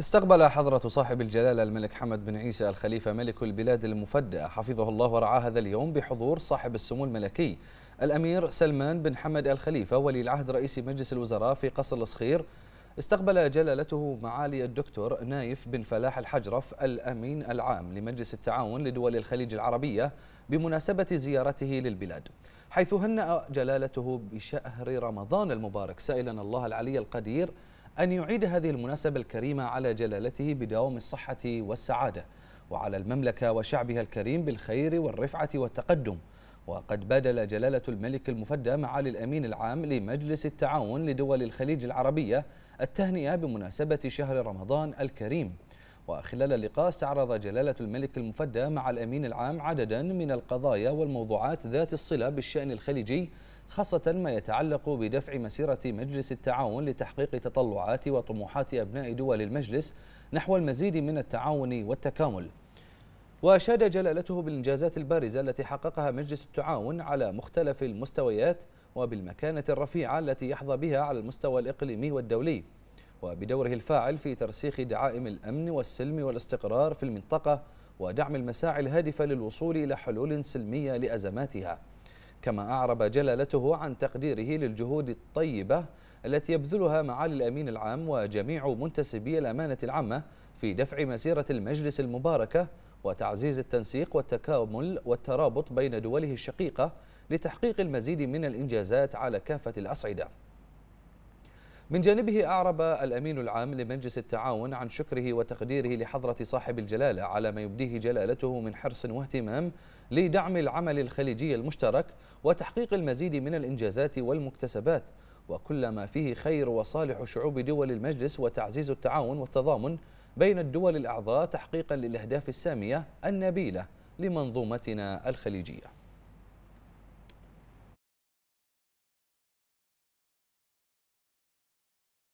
استقبل حضرة صاحب الجلالة الملك حمد بن عيسى الخليفة ملك البلاد المفدى حفظه الله ورعاه هذا اليوم بحضور صاحب السمو الملكي الأمير سلمان بن حمد الخليفة ولي العهد رئيس مجلس الوزراء في قصر الصخير استقبل جلالته معالي الدكتور نايف بن فلاح الحجرف الأمين العام لمجلس التعاون لدول الخليج العربية بمناسبة زيارته للبلاد حيث هنأ جلالته بشهر رمضان المبارك سائلا الله العلي القدير أن يعيد هذه المناسبة الكريمة على جلالته بدوام الصحة والسعادة وعلى المملكة وشعبها الكريم بالخير والرفعة والتقدم وقد بادل جلالة الملك المفدى معالي الأمين العام لمجلس التعاون لدول الخليج العربية التهنئة بمناسبة شهر رمضان الكريم وخلال اللقاء استعرض جلالة الملك المفدى مع الأمين العام عددا من القضايا والموضوعات ذات الصلة بالشأن الخليجي خاصة ما يتعلق بدفع مسيرة مجلس التعاون لتحقيق تطلعات وطموحات أبناء دول المجلس نحو المزيد من التعاون والتكامل وأشاد جلالته بالإنجازات البارزة التي حققها مجلس التعاون على مختلف المستويات وبالمكانة الرفيعة التي يحظى بها على المستوى الإقليمي والدولي وبدوره الفاعل في ترسيخ دعائم الأمن والسلم والاستقرار في المنطقة ودعم المساعي الهادفة للوصول إلى حلول سلمية لأزماتها كما أعرب جلالته عن تقديره للجهود الطيبة التي يبذلها معالي الأمين العام وجميع منتسبي الأمانة العامة في دفع مسيرة المجلس المباركة وتعزيز التنسيق والتكامل والترابط بين دوله الشقيقة لتحقيق المزيد من الإنجازات على كافة الأصعدة من جانبه أعرب الأمين العام لمجلس التعاون عن شكره وتقديره لحضرة صاحب الجلالة على ما يبديه جلالته من حرص واهتمام لدعم العمل الخليجي المشترك وتحقيق المزيد من الإنجازات والمكتسبات وكل ما فيه خير وصالح شعوب دول المجلس وتعزيز التعاون والتضامن بين الدول الأعضاء تحقيقا للأهداف السامية النبيلة لمنظومتنا الخليجية